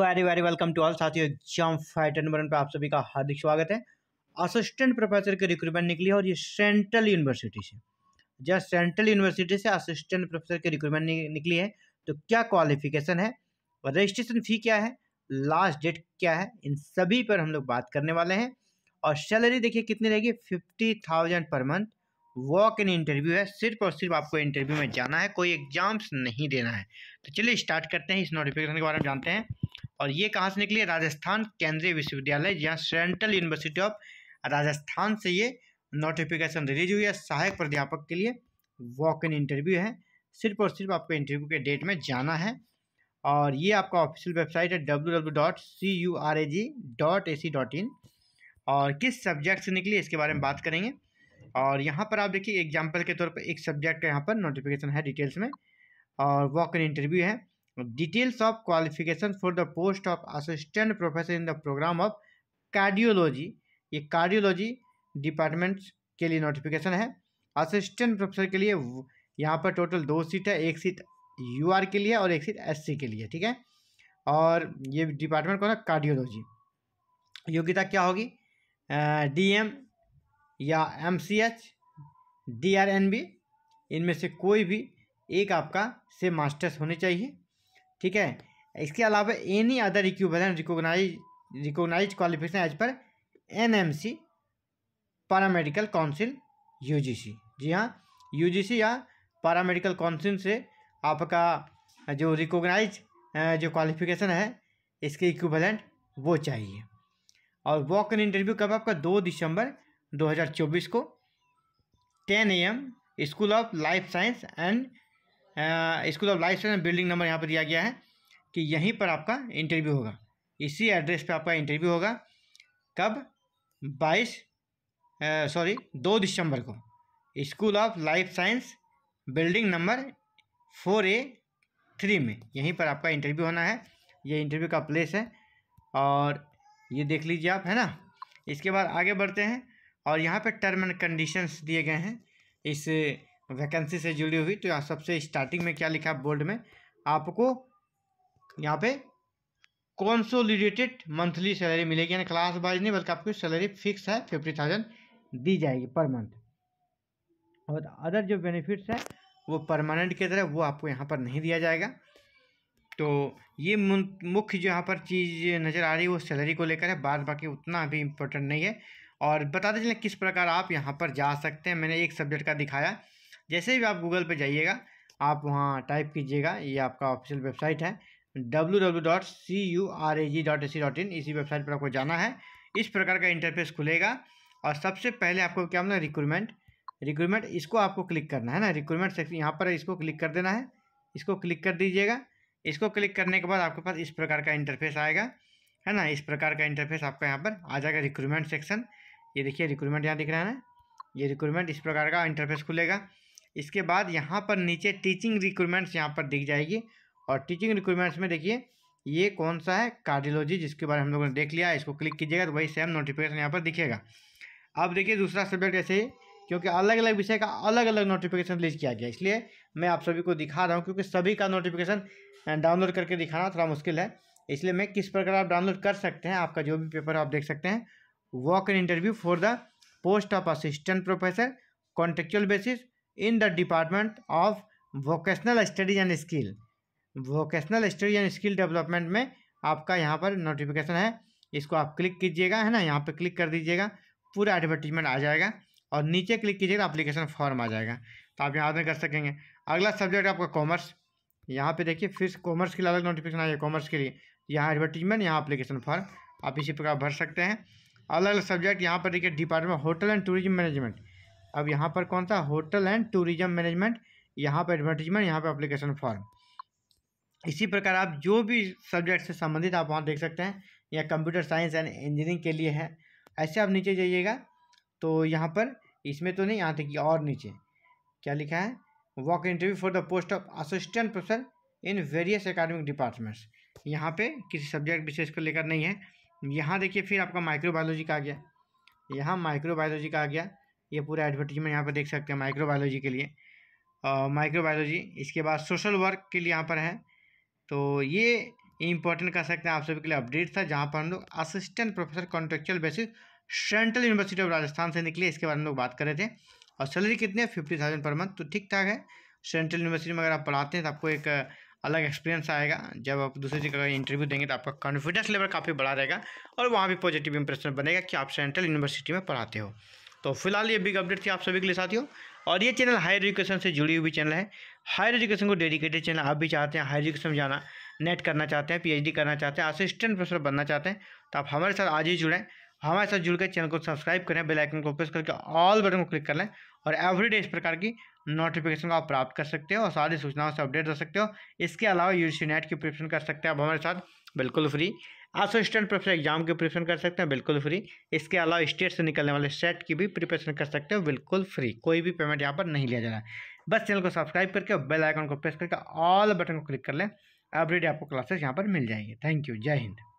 very तो very welcome to all साथियों exam fighter number one पर आप सभी का हार्दिक स्वागत है असिस्टेंट प्रोफेसर की रिक्रूटमेंट निकली है और ये सेंट्रल यूनिवर्सिटी से जब सेंट्रल यूनिवर्सिटी से असिस्टेंट प्रोफेसर की रिक्रूटमेंट निकली है तो क्या क्वालिफिकेशन है रजिस्ट्रेशन फ़ी क्या है लास्ट डेट क्या है इन सभी पर हम लोग बात करने वाले हैं और सैलरी देखिए कितनी रहेगी fifty thousand per month walk in interview है सिर्फ और सिर्फ आपको इंटरव्यू में जाना है कोई एग्जाम्स नहीं देना है तो चलिए स्टार्ट करते हैं इस नोटिफिकेशन के बारे में जानते हैं और ये कहाँ से निकली राजस्थान केंद्रीय विश्वविद्यालय या सेंट्रल यूनिवर्सिटी ऑफ राजस्थान से ये नोटिफिकेशन रिलीज हुई है सहायक प्राध्यापक के लिए वॉक इन इंटरव्यू है सिर्फ और सिर्फ आपको इंटरव्यू के डेट में जाना है और ये आपका ऑफिशियल वेबसाइट है W W dot C U R A G dot A C dot in और किस सब्जेक्ट से निकली इसके बारे में बात करेंगे और यहाँ पर आप देखिए एग्जाम्पल के तौर पर एक सब्जेक्ट का यहाँ पर नोटिफिकेशन है डिटेल्स में और वॉक इन इंटरव्यू है details of qualification for the post of assistant professor in the program of cardiology ये cardiology departments के लिए notification है assistant professor के लिए यहाँ पर total दो सीट है एक सीट यू आर के लिए और एक सीट एस सी के लिए ठीक है और ये डिपार्टमेंट कौन है कार्डियोलॉजी योग्यता क्या होगी डी एम या M C H D R N B इनमें से कोई भी एक आपका से मास्टर्स होनी चाहिए ठीक है इसके अलावा एनी अदर इक्विपेशन recognise recognise qualification as per N M C medical council U G C G हाँ यू जी सी या मेडिकल काउंसिल से आपका जो रिकोगनाइज जो क्वालिफिकेशन है इसके इक्विवेलेंट वो चाहिए और वॉक इन इंटरव्यू कब आपका दो दिसंबर 2024 को 10 A M school of life science and school of तो लाइफ साइंस बिल्डिंग नंबर यहाँ पर दिया गया है कि यहीं पर आपका इंटरव्यू होगा इसी एड्रेस पर आपका इंटरव्यू होगा कब बाईस सॉरी दो दिसंबर को school of life science building number four A three में यहीं पर आपका इंटरव्यू होना है ये इंटरव्यू का प्लेस है और ये देख लीजिए आप है ना इसके बाद आगे बढ़ते हैं और यहाँ पे टर्म एंड कंडीशंस दिए गए हैं इस वैकेंसी से जुड़ी हुई तो यहाँ सबसे स्टार्टिंग में क्या लिखा है बोल्ड में आपको यहाँ पे कॉन्सोलिडेटेड मंथली सैलरी मिलेगी यानी क्लास वाइज नहीं बल्कि आपकी सैलरी फिक्स है फिफ्टी थाउजेंड दी जाएगी पर मंथ और अदर जो बेनिफिट्स हैं वो परमानेंट की तरह वो आपको यहाँ पर नहीं दिया जाएगा तो ये मुख्य जो यहाँ पर चीज़ नज़र आ रही है वो सैलरी को लेकर है बाद बाकी उतना भी इम्पोर्टेंट नहीं है और बता चलें किस प्रकार आप यहाँ पर जा सकते हैं मैंने एक सब्जेक्ट का दिखाया जैसे भी आप गूगल पे जाइएगा आप वहाँ टाइप कीजिएगा ये आपका ऑफिशियल वेबसाइट है W W dot C U R A G dot A C dot in इसी वेबसाइट पर आपको जाना है इस प्रकार का इंटरफेस खुलेगा और सबसे पहले आपको क्या बोलना रिक्रूटमेंट रिक्रूटमेंट इसको आपको क्लिक करना है ना रिक्रूटमेंट सेक्शन यहाँ पर इसको क्लिक कर देना है इसको क्लिक कर दीजिएगा इसको क्लिक करने के बाद आपके पास इस प्रकार का इंटरफेस आएगा है ना इस प्रकार का इंटरफेस आपका यहाँ पर आ जाएगा रिक्रूटमेंट सेक्शन ये देखिए रिक्रूटमेंट यहाँ दिख रहा है ना ये रिक्रूटमेंट इस प्रकार का इंटरफेस खुलेगा इसके बाद यहाँ पर नीचे टीचिंग रिक्रूटमेंट्स यहाँ पर दिख जाएगी और टीचिंग रिक्रूटमेंट्स में देखिए ये कौन सा है कार्डियोलॉजी जिसके बारे में हम लोगों ने देख लिया इसको क्लिक कीजिएगा तो वही सेम नोटिफिकेशन यहाँ पर दिखेगा अब देखिए दूसरा सब्जेक्ट ऐसे ही क्योंकि अलग अलग विषय का अलग अलग नोटिफिकेशन रिलीज किया गया इसलिए मैं आप सभी को दिखा रहा हूँ क्योंकि सभी का नोटिफिकेशन डाउनलोड करके दिखाना थोड़ा मुश्किल है इसलिए मैं किस प्रकार आप डाउनलोड कर सकते हैं आपका जो भी पेपर आप देख सकते हैं walk in interview for the post of assistant professor contractual basis in the department of vocational studies and skill vocational studies and skill development में आपका यहाँ पर नोटिफिकेशन है इसको आप क्लिक कीजिएगा है ना यहाँ पर क्लिक कर दीजिएगा पूरा एडवर्टीजमेंट आ जाएगा और नीचे क्लिक कीजिएगा अप्लीकेशन तो फॉर्म आ जाएगा तो आप यहाँ आवेदन कर सकेंगे अगला सब्जेक्ट आपका कॉमर्स यहाँ पे देखिए फिर कॉमर्स के लिए अलग नोटिफिकेशन आएगा कॉमर्स के लिए यहाँ एडवर्टीजमेंट यहाँ अप्लीकेशन फॉर्म आप इसी प्रकार भर सकते हैं अलग अलग सब्जेक्ट यहाँ पर देखिए department hotel and tourism management अब यहाँ पर कौन सा होटल एंड टूरिज्म मैनेजमेंट यहाँ पर एडवर्टीजमेंट यहाँ पर अप्लीकेशन फॉर्म इसी प्रकार आप जो भी सब्जेक्ट से संबंधित आप वहाँ देख सकते हैं या कंप्यूटर साइंस एंड इंजीनियरिंग के लिए है ऐसे आप नीचे जाइएगा तो यहाँ पर इसमें तो नहीं यहाँ देखिए और नीचे क्या लिखा है walk interview for the post of assistant professor in various academic departments यहाँ पे किसी सब्जेक्ट विशेष को लेकर नहीं है यहाँ देखिए फिर आपका माइक्रोबायोलॉजी का आ गया यहाँ माइक्रोबायोलॉजी का आ गया ये पूरा एडवर्टीजमेंट यहाँ पर देख सकते हैं माइक्रोबायोलॉजी के लिए माइक्रोबायोलॉजी इसके बाद सोशल वर्क के लिए यहाँ पर है तो ये इंपॉर्टेंट कर सकते हैं आप सभी के लिए अपडेट था जहाँ पर हम लोग assistant professor contractual basis central university of Rajasthan से निकले इसके बारे में लोग बात कर रहे थे और सैलरी कितनी है फिफ्टी थाउजेंड पर मंथ तो ठीक ठाक है सेंट्रल यूनिवर्सिटी में अगर आप पढ़ाते हैं तो आपको एक अलग एक्सपीरियंस आएगा जब आप दूसरी जगह इंटरव्यू देंगे तो आपका कॉन्फिडेंस लेवल काफ़ी बढ़ा रहेगा और वहाँ भी पॉजिटिव इंप्रेशन बनेगा कि आप सेंट्रल यूनिवर्सिटी में पढ़ाते हो तो फिलहाल ये बिग अपडेट थी आप सभी के लिए साथियों और ये चैनल हायर एजुकेशन से जुड़ी हुई चैनल है हायर एजुकेशन को डेडिकेटेड चैनल आप भी चाहते हैं हायर एजुकेशन में जाना नेट करना चाहते हैं पीएचडी करना चाहते हैं असिस्टेंट प्रोफेसर बनना चाहते हैं तो आप हमारे साथ आज ही जुड़ें हमारे साथ जुड़कर चैनल को सब्सक्राइब करें बेलाइकन को प्रेस करके ऑल बटन को क्लिक कर लें और एवरी इस प्रकार की नोटिफिकेशन को आप प्राप्त कर सकते हो और सारी सूचनाओं से अपडेट रह सकते हो इसके अलावा यूजी नेट की प्रिपरेशन कर सकते हैं आप हमारे साथ बिल्कुल फ्री असिस्टेंट तो प्रेफर एग्जाम की प्रिपरेशन कर सकते हैं बिल्कुल फ्री इसके अलावा स्टेट से निकलने वाले सेट की भी प्रिपरेशन कर सकते हो बिल्कुल फ्री कोई भी पेमेंट यहाँ पर नहीं लिया जाना बस चैनल को सब्सक्राइब करके और बेल आइकन को प्रेस करके ऑल बटन को क्लिक कर लें एवरीडे आपको क्लासेस यहाँ पर मिल जाएंगे थैंक यू जय हिंद